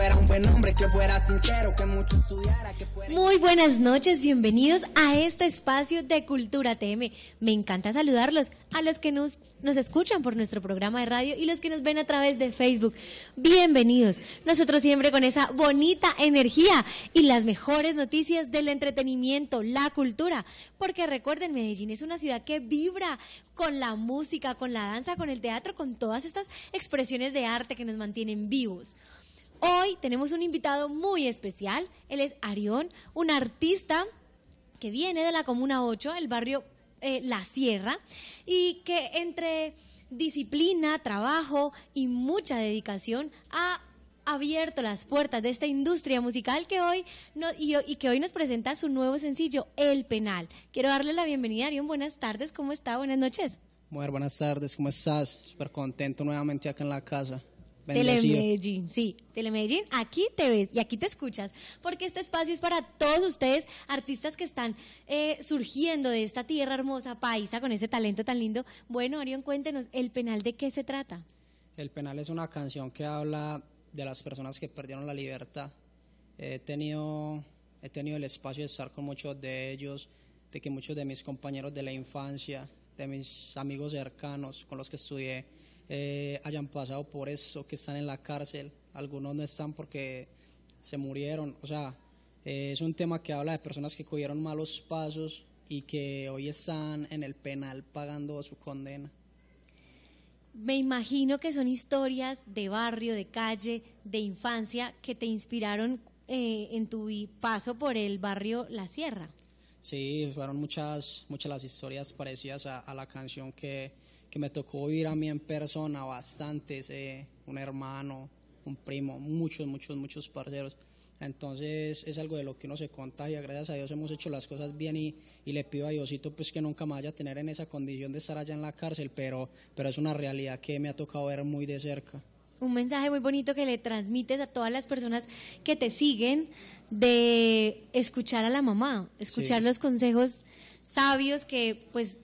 fuera un buen hombre, que fuera sincero, que mucho estudiara, que Muy buenas noches, bienvenidos a este espacio de Cultura TM. Me encanta saludarlos a los que nos, nos escuchan por nuestro programa de radio y los que nos ven a través de Facebook. Bienvenidos. Nosotros siempre con esa bonita energía y las mejores noticias del entretenimiento, la cultura. Porque recuerden, Medellín es una ciudad que vibra con la música, con la danza, con el teatro, con todas estas expresiones de arte que nos mantienen vivos. Hoy tenemos un invitado muy especial. Él es Arión, un artista que viene de la Comuna 8, el barrio eh, La Sierra, y que entre disciplina, trabajo y mucha dedicación ha abierto las puertas de esta industria musical que hoy y, que hoy nos presenta su nuevo sencillo, El Penal. Quiero darle la bienvenida, Arión. Buenas tardes, ¿cómo está? Buenas noches. Mujer, buenas tardes, ¿cómo estás? Súper contento nuevamente acá en la casa. Telemedellín, sí, Telemedellín, aquí te ves y aquí te escuchas, porque este espacio es para todos ustedes, artistas que están eh, surgiendo de esta tierra hermosa, paisa, con ese talento tan lindo. Bueno, Arión, cuéntenos, ¿el penal de qué se trata? El penal es una canción que habla de las personas que perdieron la libertad. He tenido, he tenido el espacio de estar con muchos de ellos, de que muchos de mis compañeros de la infancia, de mis amigos cercanos con los que estudié, eh, hayan pasado por eso, que están en la cárcel, algunos no están porque se murieron, o sea, eh, es un tema que habla de personas que cogieron malos pasos y que hoy están en el penal pagando su condena. Me imagino que son historias de barrio, de calle, de infancia que te inspiraron eh, en tu paso por el barrio La Sierra. Sí, fueron muchas, muchas las historias parecidas a la canción que, que me tocó ir a mí en persona, bastantes, un hermano, un primo, muchos, muchos, muchos parceros. Entonces es algo de lo que uno se y gracias a Dios hemos hecho las cosas bien y, y, le pido a Diosito pues que nunca me vaya a tener en esa condición de estar allá en la cárcel, pero, pero es una realidad que me ha tocado ver muy de cerca. Un mensaje muy bonito que le transmites a todas las personas que te siguen de escuchar a la mamá, escuchar los consejos sabios que pues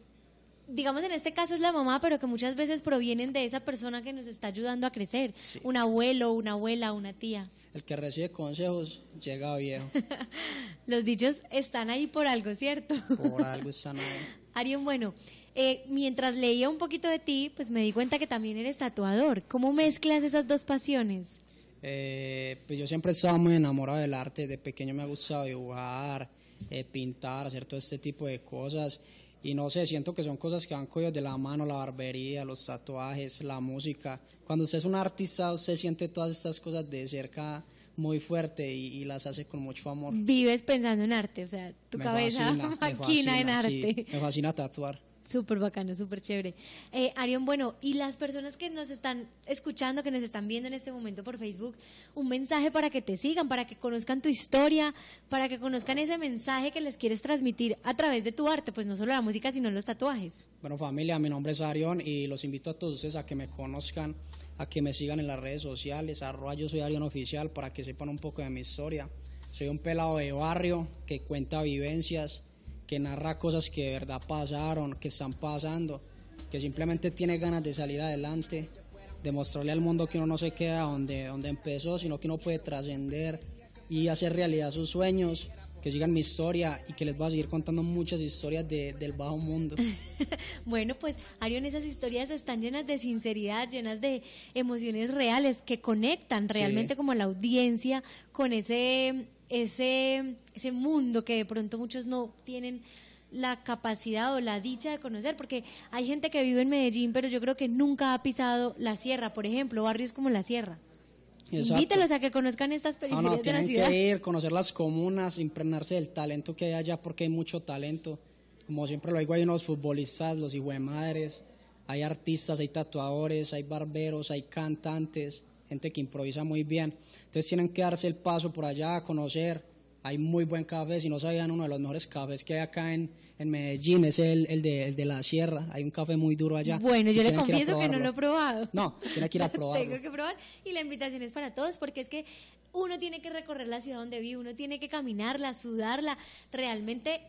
digamos en este caso es la mamá, pero que muchas veces provienen de esa persona que nos está ayudando a crecer, un abuelo, una abuela, una tía. El que recibe consejos llega viejo. Los dichos están ahí por algo, ¿cierto? Por algo están ahí. Arión, bueno, eh, mientras leía un poquito de ti, pues me di cuenta que también eres tatuador. ¿Cómo mezclas esas dos pasiones? Eh, pues yo siempre estaba muy enamorado del arte, de pequeño me ha gustado dibujar, eh, pintar, hacer todo este tipo de cosas y no sé, siento que son cosas que van cogidas de la mano, la barbería, los tatuajes, la música. Cuando usted es un artista, usted siente todas estas cosas de cerca muy fuerte y, las hace con mucho amor. Vives pensando en arte, o sea, tu cabeza maquina en arte. me fascina tatuar. Súper bacano, súper chévere. Eh, Arión, bueno, y las personas que nos están escuchando, que nos están viendo en este momento por Facebook, un mensaje para que te sigan, para que conozcan tu historia, para que conozcan ese mensaje que les quieres transmitir a través de tu arte, pues no solo la música, sino los tatuajes. Bueno, familia, mi nombre es Arión y los invito a todos ustedes a que me conozcan, a que me sigan en las redes sociales, Arroyo, yo soy Arión Oficial, para que sepan un poco de mi historia. Soy un pelado de barrio que cuenta vivencias que narra cosas que de verdad pasaron, que están pasando, que simplemente tiene ganas de salir adelante, de demostrarle al mundo que uno no se queda donde, donde empezó, sino que uno puede trascender y hacer realidad sus sueños, que sigan mi historia y que les voy a seguir contando muchas historias del bajo mundo. bueno, pues Arión, esas historias están llenas de sinceridad, llenas de emociones reales que conectan realmente como la audiencia con ese ese, ese mundo que de pronto muchos no tienen la capacidad o la dicha de conocer, porque hay gente que vive en Medellín, pero yo creo que nunca ha pisado la sierra, por ejemplo, barrios como la sierra. Invítalos a que conozcan estas periferias de la ciudad. que ir, conocer las comunas, impregnarse del talento que hay allá, porque hay mucho talento. Como siempre lo digo, hay unos futbolistas, los madres hay artistas, hay tatuadores, hay barberos, hay cantantes, gente que improvisa muy bien. Entonces tienen que darse el paso por allá a conocer. Hay muy buen café, si no sabían, uno de los mejores cafés que hay acá en, en Medellín es el, el, de, el, de, la Sierra. Hay un café muy duro allá. Bueno, yo le confieso que, que no lo he probado. No, tiene que ir a probarlo. Tengo que probar. Y la invitación es para todos, porque es que uno tiene que recorrer la ciudad donde vive, uno tiene que caminarla, sudarla, realmente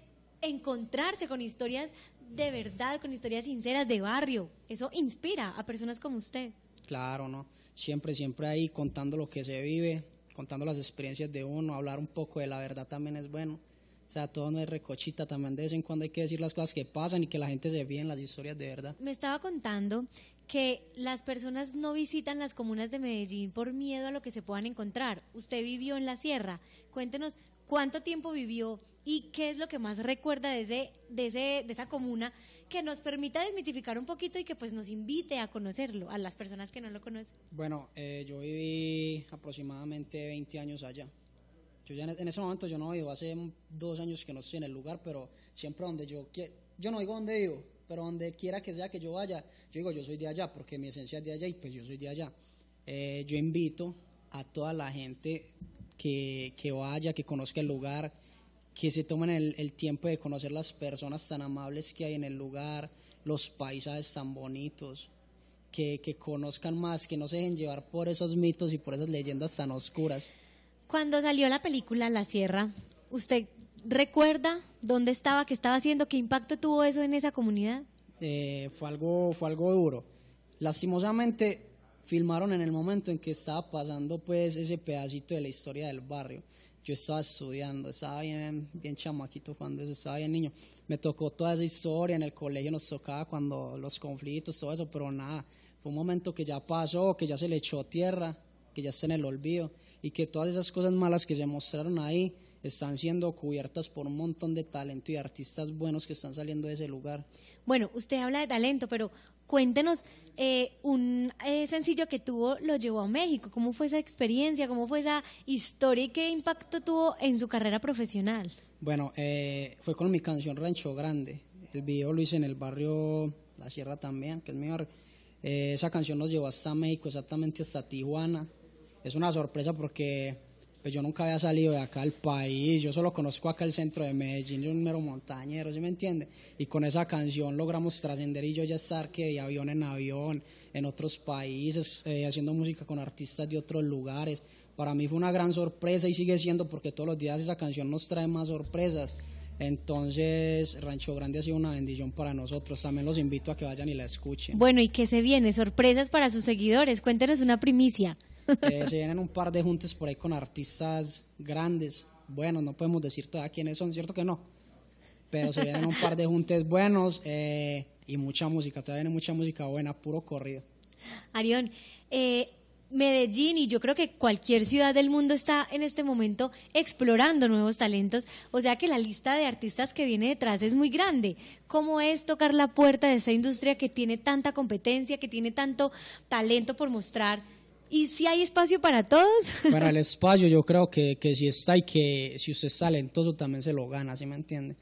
encontrarse con historias de verdad, con historias sinceras de barrio. Eso inspira a personas como usted. Claro, ¿no? siempre, siempre ahí contando lo que se vive, contando las experiencias de uno, hablar un poco de la verdad también es bueno. O sea, todo no es recochita, también de vez en cuando hay que decir las cosas que pasan y que la gente se vea en las historias de verdad. Me estaba contando que las personas no visitan las comunas de Medellín por miedo a lo que se puedan encontrar. Usted vivió en la sierra. Cuéntenos cuánto tiempo vivió y qué es lo que más recuerda de, de, esa comuna que nos permita desmitificar un poquito y que pues nos invite a conocerlo, a las personas que no lo conocen. Bueno, eh, yo viví aproximadamente 20 años allá. ya e, en ese momento yo no vivo, hace dos años que no estoy en el lugar, pero siempre donde yo yo no digo donde vivo, pero donde quiera que sea que yo vaya, yo digo yo soy de allá, porque mi esencia es de allá y pues yo soy de allá. Eh, yo invito a toda la gente que, que vaya, que conozca el lugar, que se tomen el, el, tiempo de conocer las personas tan amables que hay en el lugar, los paisajes tan bonitos, que, que conozcan más, que no se dejen llevar por esos mitos y por esas leyendas tan oscuras. Cuando salió la película La Sierra, ¿usted recuerda dónde estaba, qué estaba haciendo, qué impacto tuvo eso en esa comunidad? Eh, fue, algo, fue algo duro. Lastimosamente, filmaron en el momento en que estaba pasando pues ese pedacito de la historia del barrio. Yo estaba estudiando, estaba bien, bien chamaquito cuando eso, estaba bien niño. Me tocó toda esa historia, en el colegio nos tocaba cuando los conflictos, todo eso, pero nada, fue un momento que ya pasó, que ya se le echó tierra, que ya está en el olvido y que todas esas cosas malas que se mostraron ahí están siendo cubiertas por un montón de talento y artistas buenos que están saliendo de ese lugar. Bueno, usted habla de talento, pero cuéntenos eh, un eh, sencillo que tuvo, lo llevó a México. ¿Cómo fue esa experiencia? ¿Cómo fue esa historia y qué impacto tuvo en su carrera profesional? Bueno, eh, fue con mi canción Rancho Grande. El video lo hice en el barrio La Sierra también, que es mi barrio. esa canción nos llevó hasta México, exactamente hasta Tijuana. Es una sorpresa porque pues yo nunca había salido de acá al país, yo solo conozco acá el centro de Medellín, yo soy un mero montañero, ¿sí me entiende? Y con esa canción logramos trascender y yo ya estar que de avión en avión, en otros países, eh, haciendo música con artistas de otros lugares. Para mí fue una gran sorpresa y sigue siendo porque todos los días esa canción nos trae más sorpresas. Entonces, Rancho Grande ha sido una bendición para nosotros. También los invito a que vayan y la escuchen. Bueno, ¿y qué se viene? Sorpresas para sus seguidores. Cuéntenos una primicia. Eh, se vienen un par de juntes por ahí con artistas grandes. Bueno, no podemos decir todavía quiénes son, ¿cierto que no? Pero se vienen un par de juntes buenos eh, y mucha música. Todavía viene mucha música buena, puro corrido. Arión, eh, Medellín y yo creo que cualquier ciudad del mundo está en este momento explorando nuevos talentos, o sea que la lista de artistas que viene detrás es muy grande. ¿Cómo es tocar la puerta de esa industria que tiene tanta competencia, que tiene tanto talento por mostrar ¿Y si hay espacio para todos? Para el espacio yo creo que, si está y que si usted sale, entonces también se lo gana, ¿sí me entiende?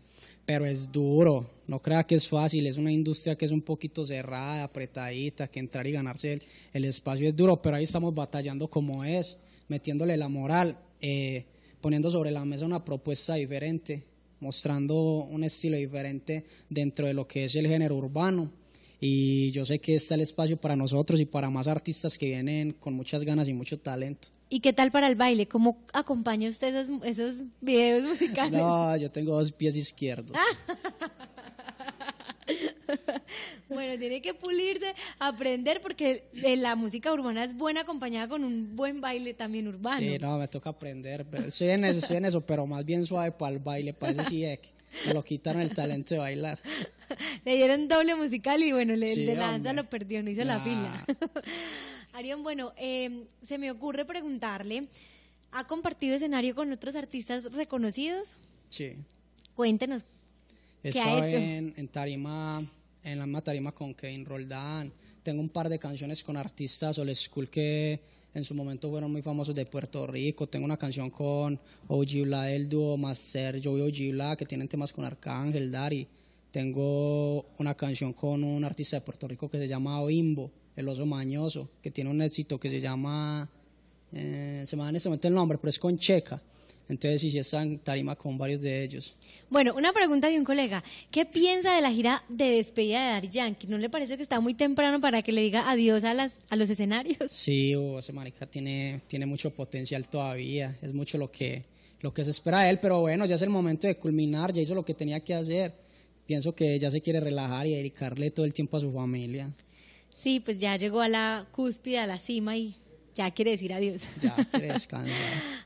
Pero es duro, no crea que es fácil, es una industria que es un poquito cerrada, apretadita, que entrar y ganarse el, espacio es duro, pero ahí estamos batallando como es, metiéndole la moral, eh, poniendo sobre la mesa una propuesta diferente, mostrando un estilo diferente dentro de lo que es el género urbano y yo sé que está el espacio para nosotros y para más artistas que vienen con muchas ganas y mucho talento. ¿Y qué tal para el baile? ¿Cómo acompaña usted esos, esos videos musicales? No, yo tengo dos pies izquierdos. bueno, tiene que pulirse, aprender, porque eh, la música urbana es buena acompañada con un buen baile también urbano. Sí, no, me toca aprender. Estoy en eso, estoy en eso pero más bien suave para el baile, para ese sí me eh, lo quitaron el talento de bailar. le dieron doble musical y bueno, le, de lo perdió, no hizo la fila. Arión, bueno, em, se me ocurre preguntarle, ¿ha compartido escenario con otros artistas reconocidos? Sí. Cuéntenos. ¿Qué ha hecho? En, tarima, en la misma tarima con Kane Roldán. Tengo un par de canciones con artistas old school que en su momento fueron muy famosos de Puerto Rico. Tengo una canción con Ojibla del dúo más Sergio y Ojibla que tienen temas con Arcángel, Dari. Tengo una canción con un artista de Puerto Rico que se llama Oimbo, el oso mañoso, que tiene un éxito que se llama, eh, se me da en este momento el nombre, pero es con Checa. Entonces sí, sí tarima con varios de ellos. Bueno, una pregunta de un colega. ¿Qué piensa de la gira de despedida de Dar ¿No le parece que está muy temprano para que le diga adiós a, las, a los escenarios? Sí, oh, ese marica tiene, tiene mucho potencial todavía. Es mucho lo que, lo que se espera de él, pero bueno, ya es el momento de culminar. Ya hizo lo que tenía que hacer pienso que ella se quiere relajar y dedicarle todo el tiempo a su familia. Sí, pues ya llegó a la cúspide, a la cima y ya quiere decir adiós. Ya quiere descansar.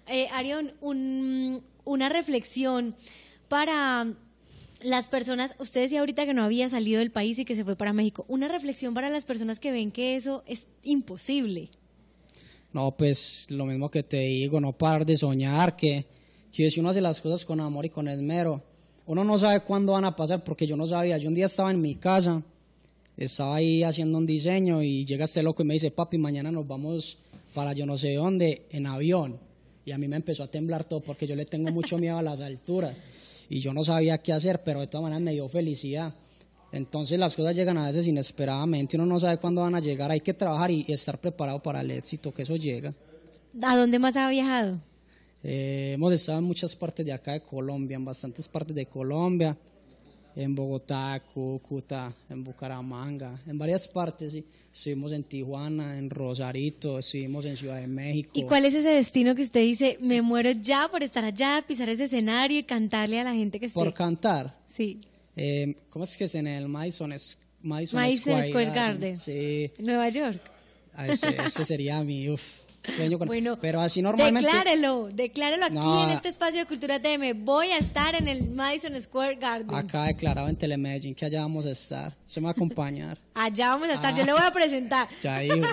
Eh, Arión, un, una reflexión para las personas, usted decía ahorita que no había salido del país y que se fue para México. Una reflexión para las personas que ven que eso es imposible. No, pues lo mismo que te digo, no parar de soñar, que, que si uno hace las cosas con amor y con esmero, uno no sabe cuándo van a pasar porque yo no sabía. Yo un día estaba en mi casa, estaba ahí haciendo un diseño y llega este loco y me dice, papi, mañana nos vamos para yo no sé dónde, en avión. Y a mí me empezó a temblar todo porque yo le tengo mucho miedo a las alturas y yo no sabía qué hacer, pero de todas maneras me dio felicidad. Entonces las cosas llegan a veces inesperadamente, uno no sabe cuándo van a llegar, hay que trabajar y estar preparado para el éxito, que eso llega. ¿A dónde más ha viajado? Eh, hemos estado en muchas partes de acá de Colombia, en bastantes partes de Colombia, en Bogotá, Cúcuta, en Bucaramanga, en varias partes. Sí. Estuvimos en Tijuana, en Rosarito, estuvimos en Ciudad de México. ¿Y cuál es ese destino que usted dice, me muero ya por estar allá, pisar ese escenario y cantarle a la gente que está? Por cantar. Sí. Eh, ¿Cómo es que es en el Madison, Square, Garden? Sí. Nueva York. Ah, ese, sería mi, Bueno, pero así normalmente. Declárelo, declárelo aquí en este espacio de Cultura TM. Voy a estar en el Madison Square Garden. Acá declarado en Telemedicine que allá vamos a estar. Se me va a acompañar. allá vamos a estar, yo le voy a ah. presentar. Ya digo.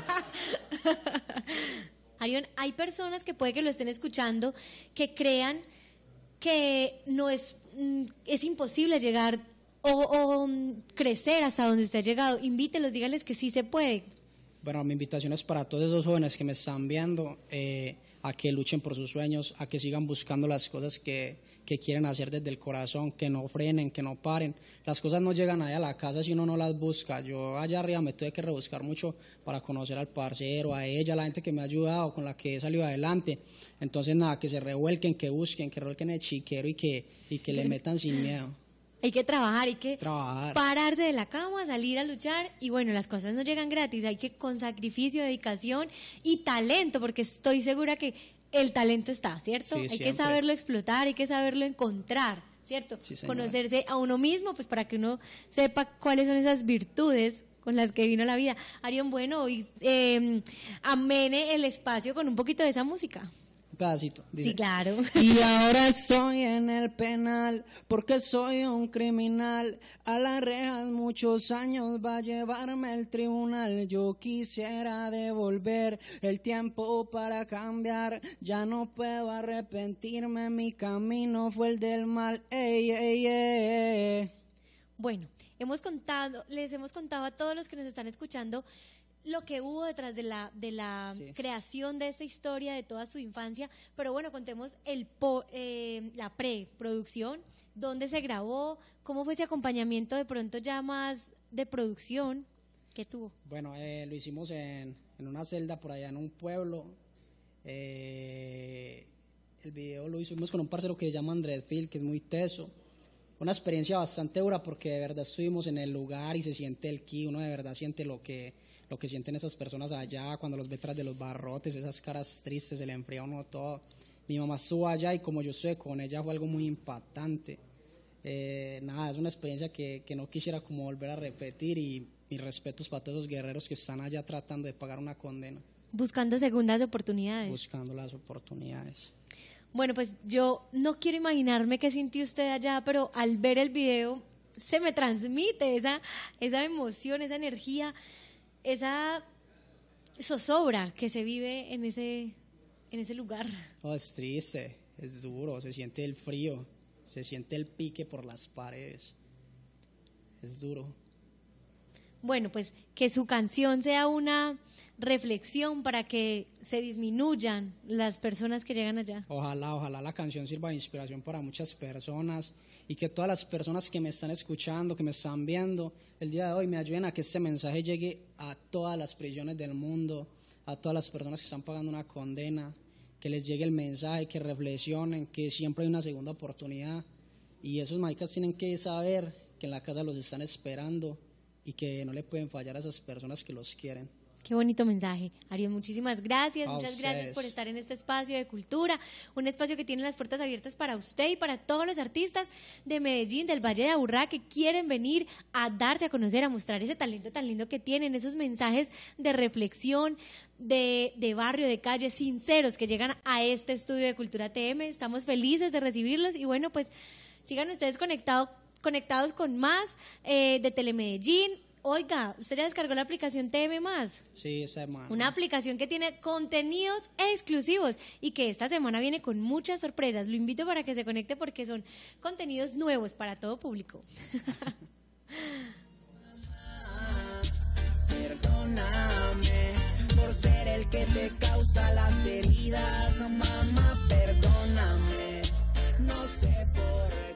Arión, hay personas que puede que lo estén escuchando que crean que no es, mm, es imposible llegar o, mm, crecer hasta donde usted ha llegado. Invítelos, díganles que sí se puede. Bueno, mi invitación es para todos esos jóvenes que me están viendo eh, a que luchen por sus sueños, a que sigan buscando las cosas que, quieren hacer desde el corazón, que no frenen, que no paren. Las cosas no llegan ahí a la casa si uno no las busca. Yo allá arriba me tuve que rebuscar mucho para conocer al parcero, a ella, la gente que me ha ayudado, con la que he salido adelante. Entonces, nada, que se revuelquen, que busquen, que revuelquen el chiquero y y que le metan sin miedo. Hay que trabajar, hay que pararse de la cama, salir a luchar y bueno, las cosas no llegan gratis, hay que con sacrificio, dedicación y talento, porque estoy segura que el talento está, ¿cierto? hay que saberlo explotar, hay que saberlo encontrar, ¿cierto? Conocerse a uno mismo, pues para que uno sepa cuáles son esas virtudes con las que vino la vida. Arión, bueno, em, amene el espacio con un poquito de esa música sí, claro. Y ahora soy en el penal, porque soy un criminal. A las rejas muchos años va a llevarme el tribunal. Yo quisiera devolver el tiempo para cambiar. Ya no puedo arrepentirme, mi camino fue el del mal. Ey, bueno, hemos contado, les hemos contado a todos los que nos están escuchando lo que hubo detrás de la, de la creación de esta historia, de toda su infancia. Pero bueno, contemos el eh, la preproducción, dónde se grabó, cómo fue ese acompañamiento de pronto ya más de producción que tuvo. Bueno, eh, lo hicimos en, una celda por allá en un pueblo. Eh, el video lo hicimos con un parcero que se llama Andrés Phil, que es muy teso una experiencia bastante dura porque de verdad estuvimos en el lugar y se siente el ki, uno de verdad siente lo que lo que sienten esas personas allá cuando los ve tras de los barrotes, esas caras tristes, se le enfría uno todo. Mi mamá estuvo allá y como yo sé, con ella fue algo muy impactante. Eh, nada, es una experiencia que, que, no quisiera como volver a repetir y mis respetos para todos los guerreros que están allá tratando de pagar una condena. Buscando segundas oportunidades. Buscando las oportunidades. Bueno, pues yo no quiero imaginarme qué sintió usted allá, pero al ver el video se me transmite esa, esa emoción, esa energía esa zozobra que se vive en ese, en ese lugar. Oh, es triste, es duro, se siente el frío, se siente el pique por las paredes. Es duro. Bueno, pues que su canción sea una reflexión para que se disminuyan las personas que llegan allá. Ojalá, ojalá la canción sirva de inspiración para muchas personas y que todas las personas que me están escuchando, que me están viendo el día de hoy, me ayuden a que este mensaje llegue a todas las prisiones del mundo, a todas las personas que están pagando una condena, que les llegue el mensaje, que reflexionen, que siempre hay una segunda oportunidad. Y esos maricas tienen que saber que en la casa los están esperando y que no le pueden fallar a esas personas que los quieren. Qué bonito mensaje. Ariel, muchísimas gracias. Muchas gracias por estar en este espacio de cultura, un espacio que tiene las puertas abiertas para usted y para todos los artistas de Medellín, del Valle de Aburrá, que quieren venir a darse a conocer, a mostrar ese talento tan lindo que tienen, esos mensajes de reflexión, de, barrio, de calle, sinceros, que llegan a este estudio de Cultura TM. Estamos felices de recibirlos y bueno, pues sigan ustedes conectados conectados con más eh, de Telemedellín. Oiga, ¿usted ya descargó la aplicación TM Sí, esa semana. Una aplicación que tiene contenidos exclusivos y que esta semana viene con muchas sorpresas. Lo invito para que se conecte porque son contenidos nuevos para todo público. Perdóname por ser el que te causa las heridas, mamá, perdóname. No sé por qué.